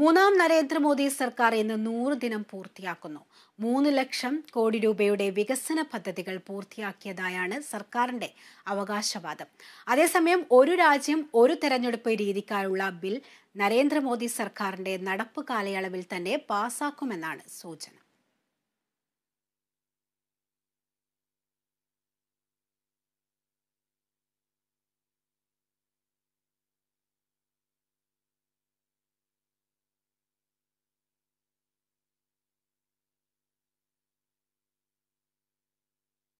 മൂന്നാം നരേന്ദ്രമോദി സർക്കാർ ഇന്ന് നൂറ് ദിനം പൂർത്തിയാക്കുന്നു മൂന്ന് ലക്ഷം കോടി രൂപയുടെ വികസന പദ്ധതികൾ പൂർത്തിയാക്കിയതായാണ് സർക്കാരിന്റെ അവകാശവാദം അതേസമയം ഒരു രാജ്യം ഒരു തെരഞ്ഞെടുപ്പ് രീതിക്കായുള്ള ബിൽ നരേന്ദ്രമോദി സർക്കാരിന്റെ നടപ്പ് കാലയളവിൽ തന്നെ പാസാക്കുമെന്നാണ് സൂചന